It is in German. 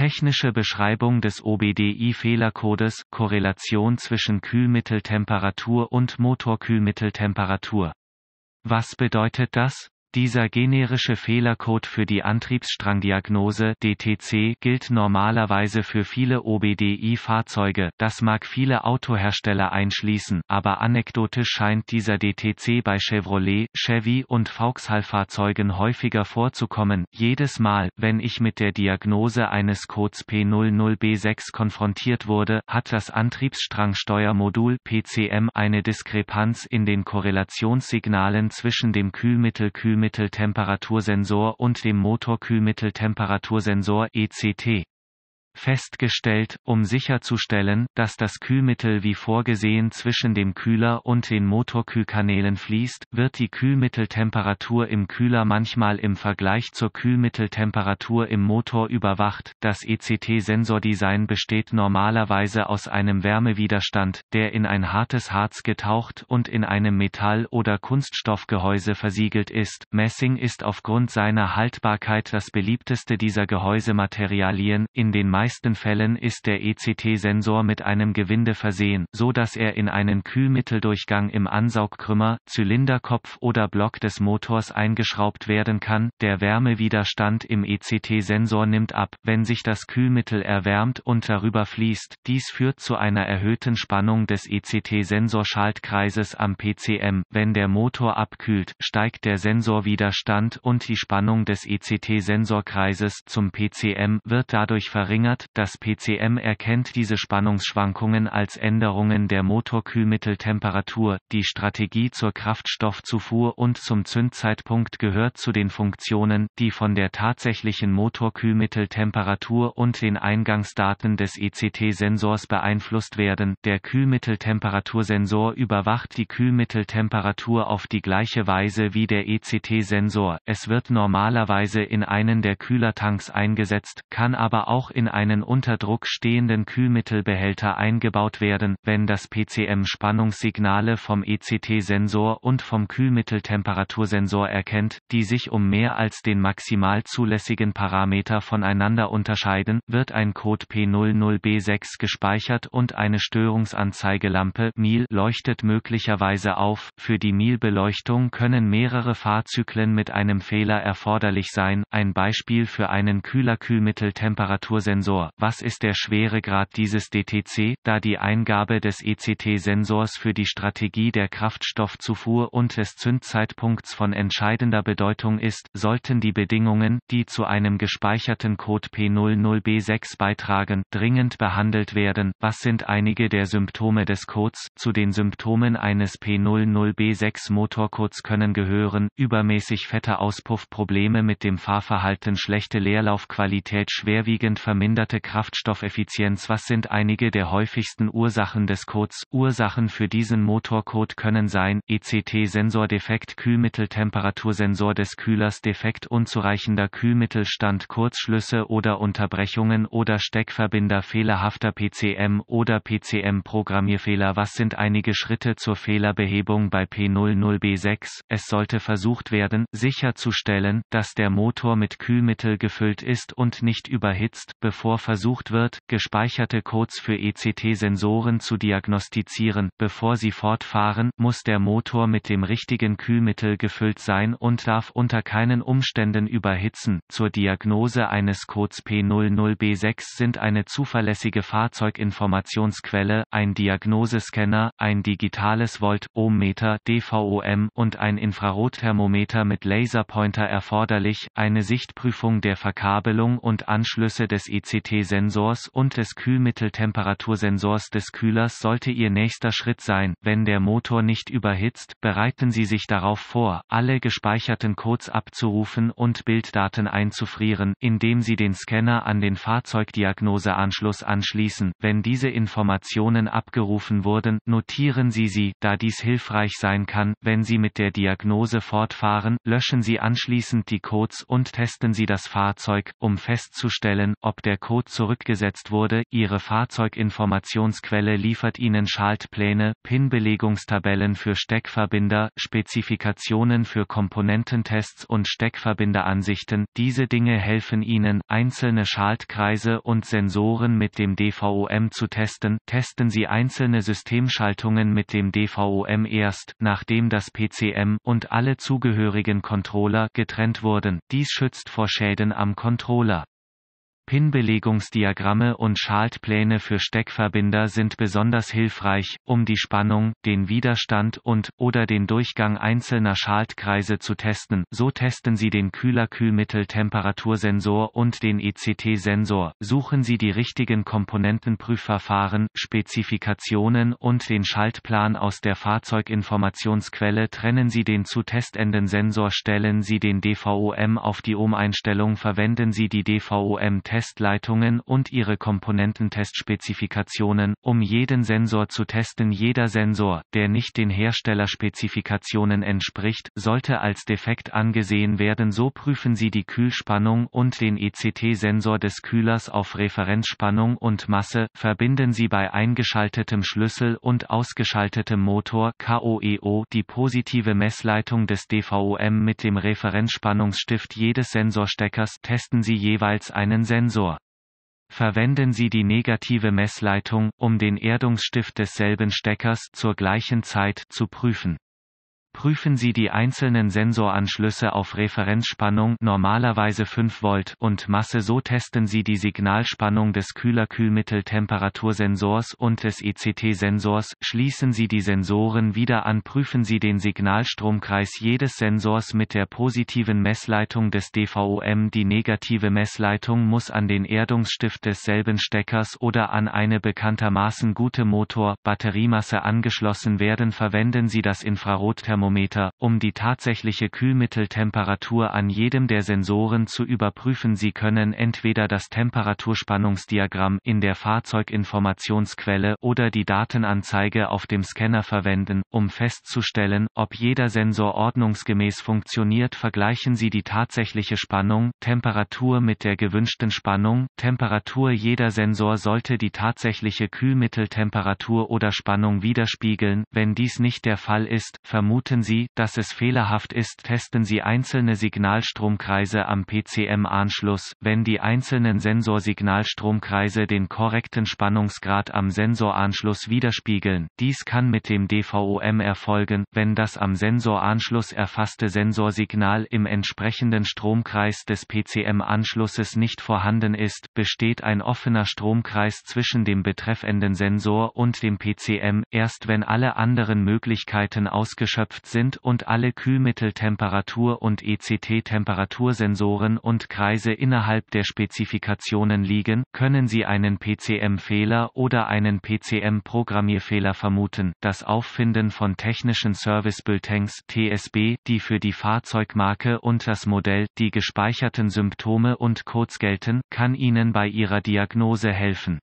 Technische Beschreibung des OBDI-Fehlercodes Korrelation zwischen Kühlmitteltemperatur und Motorkühlmitteltemperatur. Was bedeutet das? Dieser generische Fehlercode für die Antriebsstrangdiagnose (DTC) gilt normalerweise für viele OBDI-Fahrzeuge. Das mag viele Autohersteller einschließen, aber anekdotisch scheint dieser DTC bei Chevrolet, Chevy und Vauxhall-Fahrzeugen häufiger vorzukommen. Jedes Mal, wenn ich mit der Diagnose eines Codes P00B6 konfrontiert wurde, hat das Antriebsstrangsteuermodul PCM eine Diskrepanz in den Korrelationssignalen zwischen dem Kühlmittel-Kühlmittel Kühlmitteltemperatursensor und dem Motorkühlmitteltemperatursensor ECT festgestellt, um sicherzustellen, dass das Kühlmittel wie vorgesehen zwischen dem Kühler und den Motorkühlkanälen fließt, wird die Kühlmitteltemperatur im Kühler manchmal im Vergleich zur Kühlmitteltemperatur im Motor überwacht. Das ECT-Sensordesign besteht normalerweise aus einem Wärmewiderstand, der in ein hartes Harz getaucht und in einem Metall- oder Kunststoffgehäuse versiegelt ist. Messing ist aufgrund seiner Haltbarkeit das beliebteste dieser Gehäusematerialien, in den meisten Fällen ist der ECT-Sensor mit einem Gewinde versehen, so dass er in einen Kühlmitteldurchgang im Ansaugkrümmer, Zylinderkopf oder Block des Motors eingeschraubt werden kann. Der Wärmewiderstand im ECT-Sensor nimmt ab, wenn sich das Kühlmittel erwärmt und darüber fließt. Dies führt zu einer erhöhten Spannung des ECT-Sensorschaltkreises am PCM. Wenn der Motor abkühlt, steigt der Sensorwiderstand und die Spannung des ECT-Sensorkreises zum PCM wird dadurch verringert erinnert, das PCM erkennt diese Spannungsschwankungen als Änderungen der Motorkühlmitteltemperatur. Die Strategie zur Kraftstoffzufuhr und zum Zündzeitpunkt gehört zu den Funktionen, die von der tatsächlichen Motorkühlmitteltemperatur und den Eingangsdaten des ECT-Sensors beeinflusst werden. Der Kühlmitteltemperatursensor überwacht die Kühlmitteltemperatur auf die gleiche Weise wie der ECT-Sensor. Es wird normalerweise in einen der Kühlertanks eingesetzt, kann aber auch in einen unter Druck stehenden Kühlmittelbehälter eingebaut werden, wenn das PCM Spannungssignale vom ECT-Sensor und vom Kühlmitteltemperatursensor erkennt, die sich um mehr als den maximal zulässigen Parameter voneinander unterscheiden, wird ein Code P00B6 gespeichert und eine Störungsanzeigelampe MIL leuchtet möglicherweise auf. Für die MIL-Beleuchtung können mehrere Fahrzyklen mit einem Fehler erforderlich sein, ein Beispiel für einen Kühlerkühlmitteltemperatursensor Sensor, was ist der Schweregrad dieses DTC, da die Eingabe des ECT-Sensors für die Strategie der Kraftstoffzufuhr und des Zündzeitpunkts von entscheidender Bedeutung ist, sollten die Bedingungen, die zu einem gespeicherten Code P00B6 beitragen, dringend behandelt werden. Was sind einige der Symptome des Codes? Zu den Symptomen eines P00B6 Motorcodes können gehören, übermäßig fette Auspuffprobleme mit dem Fahrverhalten schlechte Leerlaufqualität schwerwiegend vermindert veränderte Kraftstoffeffizienz Was sind einige der häufigsten Ursachen des Codes? Ursachen für diesen Motorcode können sein, ECT-Sensordefekt, Kühlmitteltemperatursensor des Kühlers defekt, unzureichender Kühlmittelstand, Kurzschlüsse oder Unterbrechungen oder Steckverbinder, fehlerhafter PCM oder PCM-Programmierfehler. Was sind einige Schritte zur Fehlerbehebung bei P00B6? Es sollte versucht werden, sicherzustellen, dass der Motor mit Kühlmittel gefüllt ist und nicht überhitzt, bevor bevor versucht wird, gespeicherte Codes für ECT-Sensoren zu diagnostizieren. Bevor sie fortfahren, muss der Motor mit dem richtigen Kühlmittel gefüllt sein und darf unter keinen Umständen überhitzen. Zur Diagnose eines Codes P00B6 sind eine zuverlässige Fahrzeuginformationsquelle, ein Diagnosescanner, ein digitales volt ohm DVOM und ein Infrarotthermometer mit Laserpointer erforderlich, eine Sichtprüfung der Verkabelung und Anschlüsse des ECT HTT-Sensors und des Kühlmitteltemperatursensors des Kühlers sollte Ihr nächster Schritt sein, wenn der Motor nicht überhitzt, bereiten Sie sich darauf vor, alle gespeicherten Codes abzurufen und Bilddaten einzufrieren, indem Sie den Scanner an den Fahrzeugdiagnoseanschluss anschließen. Wenn diese Informationen abgerufen wurden, notieren Sie sie, da dies hilfreich sein kann, wenn Sie mit der Diagnose fortfahren, löschen Sie anschließend die Codes und testen Sie das Fahrzeug, um festzustellen, ob der Code zurückgesetzt wurde, ihre Fahrzeuginformationsquelle liefert ihnen Schaltpläne, PIN-Belegungstabellen für Steckverbinder, Spezifikationen für Komponententests und Steckverbinderansichten, diese Dinge helfen ihnen, einzelne Schaltkreise und Sensoren mit dem DVOM zu testen, testen sie einzelne Systemschaltungen mit dem DVOM erst, nachdem das PCM und alle zugehörigen Controller getrennt wurden, dies schützt vor Schäden am Controller. Pinbelegungsdiagramme und Schaltpläne für Steckverbinder sind besonders hilfreich, um die Spannung, den Widerstand und oder den Durchgang einzelner Schaltkreise zu testen. So testen Sie den Kühler-Kühlmittel-Temperatursensor und den ECT-Sensor. Suchen Sie die richtigen Komponentenprüfverfahren, Spezifikationen und den Schaltplan aus der Fahrzeuginformationsquelle. Trennen Sie den zu testenden Sensor, stellen Sie den DVOM auf die Ohm-Einstellung, verwenden Sie die DVOM-Test Testleitungen und ihre Komponententestspezifikationen, um jeden Sensor zu testen. Jeder Sensor, der nicht den Herstellerspezifikationen entspricht, sollte als defekt angesehen werden. So prüfen Sie die Kühlspannung und den ECT-Sensor des Kühlers auf Referenzspannung und Masse, verbinden Sie bei eingeschaltetem Schlüssel und ausgeschaltetem Motor KOEO e die positive Messleitung des DVOM mit dem Referenzspannungsstift jedes Sensorsteckers testen Sie jeweils einen Sensor. Sensor. Verwenden Sie die negative Messleitung, um den Erdungsstift desselben Steckers zur gleichen Zeit zu prüfen. Prüfen Sie die einzelnen Sensoranschlüsse auf Referenzspannung normalerweise 5 Volt und Masse so testen Sie die Signalspannung des Kühler-Kühlmittel-Temperatursensors und des ECT-Sensors, schließen Sie die Sensoren wieder an prüfen Sie den Signalstromkreis jedes Sensors mit der positiven Messleitung des DVOM die negative Messleitung muss an den Erdungsstift desselben Steckers oder an eine bekanntermaßen gute Motor-Batteriemasse angeschlossen werden verwenden Sie das Infrarot Raumthermometer, um die tatsächliche Kühlmitteltemperatur an jedem der Sensoren zu überprüfen. Sie können entweder das Temperaturspannungsdiagramm in der Fahrzeuginformationsquelle oder die Datenanzeige auf dem Scanner verwenden, um festzustellen, ob jeder Sensor ordnungsgemäß funktioniert. Vergleichen Sie die tatsächliche Spannung, Temperatur mit der gewünschten Spannung, Temperatur jeder Sensor sollte die tatsächliche Kühlmitteltemperatur oder Spannung widerspiegeln, wenn dies nicht der Fall ist, vermuten Finden Sie, dass es fehlerhaft ist, testen Sie einzelne Signalstromkreise am PCM-Anschluss. Wenn die einzelnen Sensorsignalstromkreise den korrekten Spannungsgrad am Sensoranschluss widerspiegeln, dies kann mit dem DVOM erfolgen, wenn das am Sensoranschluss erfasste Sensorsignal im entsprechenden Stromkreis des PCM-Anschlusses nicht vorhanden ist, besteht ein offener Stromkreis zwischen dem betreffenden Sensor und dem PCM, erst wenn alle anderen Möglichkeiten ausgeschöpft Bereitschaft sind und alle Kühlmitteltemperatur- und ECT-Temperatursensoren und Kreise innerhalb der Spezifikationen liegen, können Sie einen PCM-Fehler oder einen PCM-Programmierfehler vermuten. Das Auffinden von technischen Service Bulletins TSB, die für die Fahrzeugmarke und das Modell die gespeicherten Symptome und Codes gelten, kann Ihnen bei Ihrer Diagnose helfen.